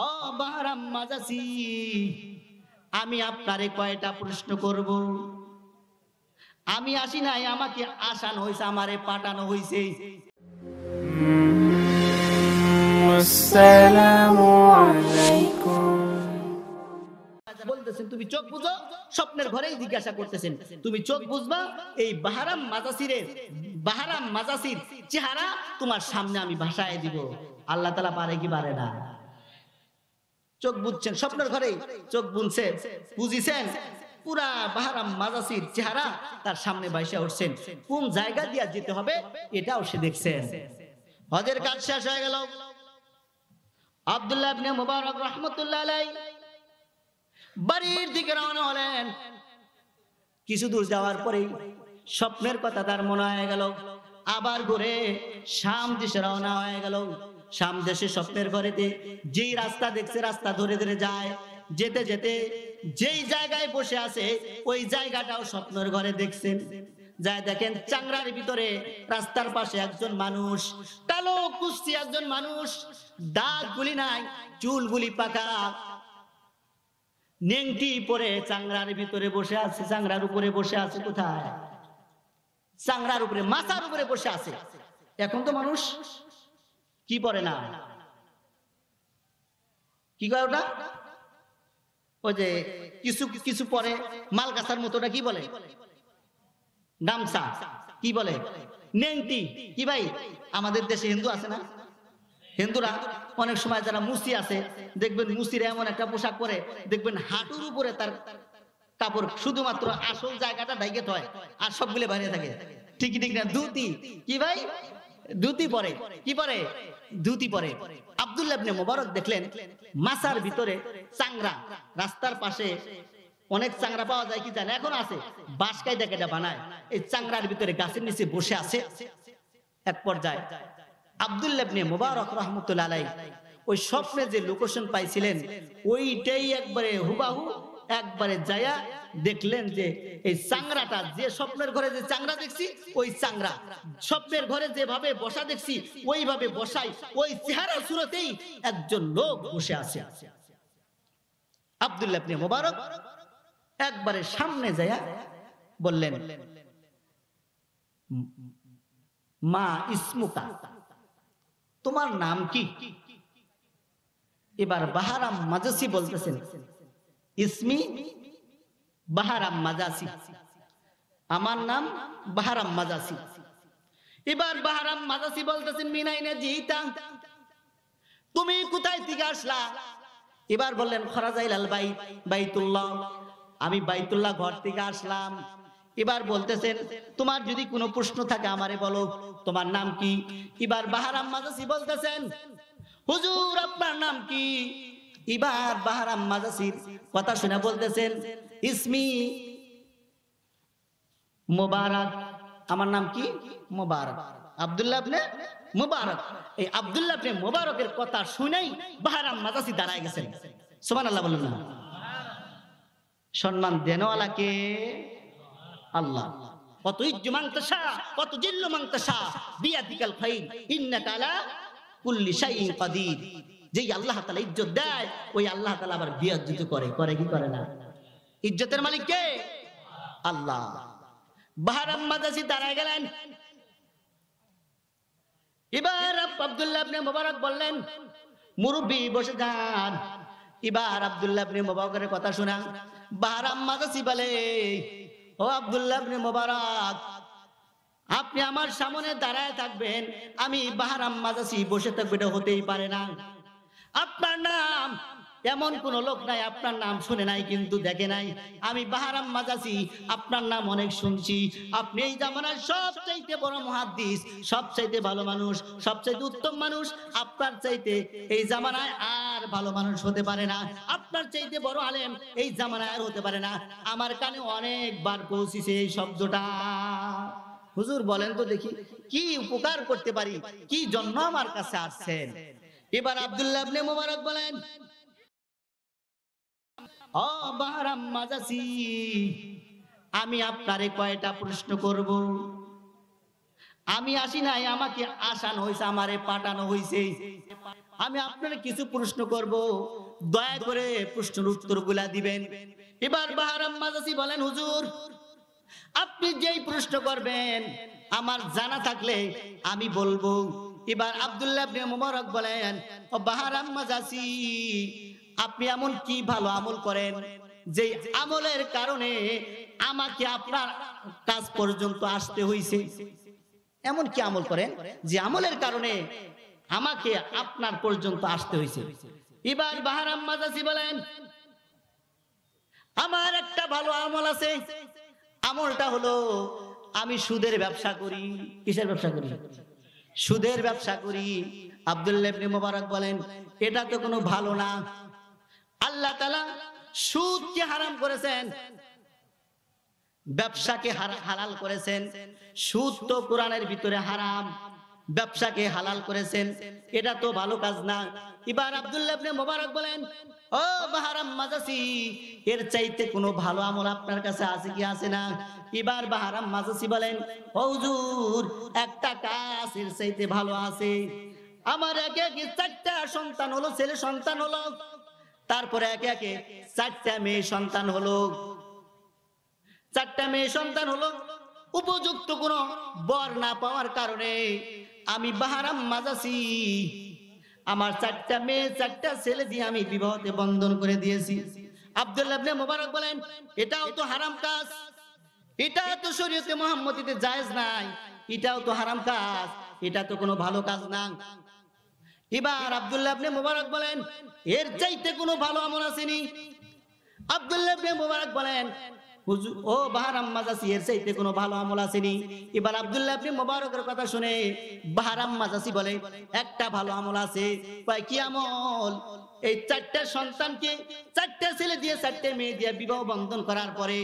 ও বাহারাম মাজাসি আমি আপনারে কয়টা প্রশ্ন করব আমি আসি নাই আমাকে আসান হয়েছে আমারে পাঠানো হয়েছে বলতেছেন তুমি চোখ বুঝো স্বপ্নের ঘরেই জিজ্ঞাসা করতেছেন তুমি চোখ বুঝবা এই বাহারাম মাজাসিরের বাহারাম মাজাসির চেহারা তোমার সামনে আমি ভাষায় দিব আল্লাহ তালা পারে কি পারে না চোখ বুঝছেন স্বপ্নের ঘরে চোখ বুনছে বুঝিছেন পুরা বাহারাম মাজাসির চেহারা তার সামনে বাইসা উঠছেন কোন জায়গা দিয়া যেতে হবে এটাও সে দেখছেন হজের কাজ শেষ হয়ে গেল আবদুল্লাহ মুবারক বাড়ির দিকে রওনা হলেন কিছু দূর যাওয়ার পরেই স্বপ্নের কথা তার মনে হয়ে গেল আবার ঘুরে শাম দিশে রওনা হয়ে গেল সামদেশে স্বপ্নের ঘরেতে যেই রাস্তা দেখছে রাস্তা ধরে ধরে যায় যেতে যেতে যেই জায়গায় বসে আছে ওই জায়গাটাও স্বপ্নের ঘরে দেখছেন যায় দেখেন চাংরার ভিতরে রাস্তার পাশে একজন মানুষ কালো কুস্তি একজন মানুষ দাঁত গুলি নাই চুল গুলি পাকা নেংটি পরে চাংরার ভিতরে বসে আছে চাংরার উপরে বসে আছে কোথায় চাংরার উপরে মাথার উপরে বসে আছে এখন তো মানুষ কি পরে না কি কয় ওটা ওই যে কিছু কিছু পরে মালকাসার মতো ওটা কি বলে গামছা কি বলে নেংটি কি ভাই আমাদের দেশে হিন্দু আছে না হিন্দুরা অনেক সময় যারা মুসি আছে দেখবেন মুসির এমন একটা পোশাক পরে দেখবেন হাঁটুর উপরে তার কাপড় শুধুমাত্র আসল জায়গাটা ঢাইকে হয় আর সবগুলো বাইরে থাকে ঠিকই ঠিক না দুটি কি ভাই দুতি পরে কি পরে দুতি পরে আবদুল্লাহ মোবারক দেখলেন মাসার ভিতরে চাংরা রাস্তার পাশে অনেক চাংরা পাওয়া যায় কি জানে এখন আছে বাসকাই দেখে এটা বানায় এই চাংরার ভিতরে গাছের নিচে বসে আছে এক পর্যায়ে আবদুল্লাবনে মোবারক রহমতুল্লাহ আলাই ওই স্বপ্নে যে লোকেশন পাইছিলেন ওইটাই একবারে হুবাহু একবারে যায়া দেখলেন যে এই চাংরাটা যে স্বপ্নের ঘরে যে চাংরা দেখছি ওই চাংরা স্বপ্নের ঘরে যেভাবে বসা দেখছি ওইভাবে বসাই ওই চেহারা সুরতেই একজন লোক বসে আছে আবদুল্লাহ আপনি মোবারক একবারে সামনে যায়া বললেন মা ইসমুকা তোমার নাম কি এবার বাহারাম মাজসি বলতেছেন ইসমি বাহারাম মাজাসি আমার নাম বাহারাম মাজাসি এবার বাহারাম মাজাসি বলতেছেন মিনাইনে জিতা তুমি কোথায় থেকে আসলা এবার বললেন খরাজাইল আল বাই বাইতুল্লাহ আমি বাইতুল্লাহ ঘর থেকে আসলাম এবার বলতেছেন তোমার যদি কোনো প্রশ্ন থাকে আমারে বলো তোমার নাম কি এবার বাহারাম মাজাসি বলতেছেন হুজুর আপনার নাম কি ইবার বাহারাম মাজাসির কথা শুনে বলতেছেন ইসমি মোবারক আমার নাম কি মোবারক আবদুল্লাহ আপনি মোবারক এই আবদুল্লাহ আপনি মোবারকের কথা শুনেই বাহারাম মাজাসি দাঁড়ায় গেছেন সোমান আল্লাহ বলুন সম্মান দেনওয়ালাকে আল্লাহ কত ইজ্জু মানতে মাংতাসা কত জিল্লু মানতে মাংতাসা বিয়াদিকাল ফাইন ইন্নাকালা কুল্লি শাইইন কাদির যে আল্লাহ তালা ইজ্জত দেয় ওই আল্লাহ তালা আবার বিয়াজ্জিত করে করে কি করে না ইজ্জতের মালিক কে আল্লাহ দাঁড়ায় গেলেন এবার আব্দুল্লাহ আপনি মোবারক বললেন মুরব্বী বসে যান এবার আপনি মোবারকের কথা শোনা বলে ও আপনি মোবারক আপনি আমার সামনে দাঁড়ায় থাকবেন আমি বাহার মাদাসি বসে থাকবো এটা হতেই পারে না আপনার নাম এমন কোন লোক নাই আপনার নাম শুনে নাই কিন্তু দেখে নাই আমি বাহারাম মাজাসি আপনার নাম অনেক শুনছি আপনি এই জামানার সবচাইতে বড় মহাদিস সবচাইতে ভালো মানুষ সবচাইতে উত্তম মানুষ আপনার চাইতে এই জামানায় আর ভালো মানুষ হতে পারে না আপনার চাইতে বড় আলেম এই জামানায় আর হতে পারে না আমার কানে অনেকবার পৌঁছিছে এই শব্দটা হুজুর বলেন তো দেখি কি উপকার করতে পারি কি জন্য আমার কাছে আসছেন এবার আবদুল্লাহ আপনি মোবারক বলেন আমি আপনারে কয়টা প্রশ্ন করব আমি আসি নাই আমাকে আসানো হয়েছে আমারে পাঠানো হয়েছে আমি আপনার কিছু প্রশ্ন করব দয়া করে প্রশ্নের উত্তর গুলা দিবেন এবার বাহারাম মাজাসি বলেন হুজুর আপনি যেই প্রশ্ন করবেন আমার জানা থাকলে আমি বলবো এবার আবদুল্লাহ মুবারক বলেন ও বাহারাম মাজাসি আপনি এমন কি ভালো আমল করেন যে আমলের কারণে আমাকে আপনার কাজ পর্যন্ত আসতে হইছে এমন কি আমল করেন যে আমলের কারণে আমাকে আপনার পর্যন্ত আসতে হইছে এবার বাহারাম মাজাসি বলেন আমার একটা ভালো আমল আছে আমলটা হলো আমি সুদের ব্যবসা করি কিসের ব্যবসা করি সুদের ব্যবসা করি আবদুল্লাবনি মোবারক বলেন এটা তো কোনো ভালো না আল্লাহ তালা সুদকে হারাম করেছেন ব্যবসাকে হালাল করেছেন সুদ তো কোরআনের ভিতরে হারাম ব্যবসাকে হালাল করেছেন এটা তো ভালো কাজ না এবার আব্দুল্লাহ মোবারক বলেন ও বাহারাম মাজাসি এর চাইতে কোনো ভালো আমল আপনার কাছে আছে কি আছে না এবার বাহারাম মাজাসি বলেন হুজুর একটা কাজের চাইতে ভালো আছে আমার একে একে চারটা সন্তান হলো ছেলে সন্তান হলো তারপরে একে একে চারটা মেয়ে সন্তান হলো চারটা মেয়ে সন্তান হলো উপযুক্ত কোনো বর না পাওয়ার কারণে আমি বাহারাম মাজাসি আমার চারটা মেয়ে চারটা ছেলে দিয়ে আমি বিবাহতে বন্ধন করে দিয়েছি আব্দুল্লাহ মোবারক বলেন এটাও তো হারাম কাজ এটাও তো শরীয়তে মোহাম্মদীতে জায়েজ নাই এটাও তো হারাম কাজ এটা তো কোনো ভালো কাজ না এবার আব্দুল্লাহ আপনি মোবারক বলেন এর চাইতে কোনো ভালো আমল আসেনি আব্দুল্লাহ আপনি মোবারক বলেন ও বাহার আম্মাজাসি এর চাইতে কোনো ভালো আমল আসেনি এবার আব্দুল্লাহ আপনি মোবারকের কথা শুনে বাহার আম্মাজাসি বলে একটা ভালো আমল আছে কয় কি আমল এই চারটে সন্তানকে চারটে ছেলে দিয়ে চারটে মেয়ে দিয়ে বিবাহ বন্ধন করার পরে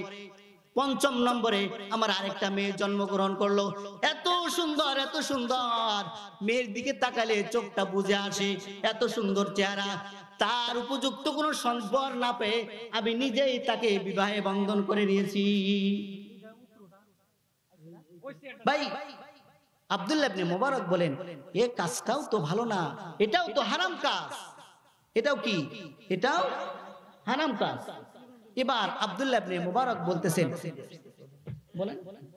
পঞ্চম নম্বরে আমার আরেকটা মেয়ে জন্মগ্রহণ করলো এত সুন্দর এত সুন্দর মেয়ের দিকে তাকালে চোখটা বুঝে আসে এত সুন্দর চেহারা তার উপযুক্ত কোনো সম্পর না পেয়ে আমি নিজেই তাকে বিবাহে বন্ধন করে নিয়েছি ভাই আবদুল্লাহ আপনি মোবারক বলেন এ কাজটাও তো ভালো না এটাও তো হারাম কাজ এটাও কি এটাও হারাম কাজ এবার আবদুল্লাহ মুবারক বলতেছেন বলেন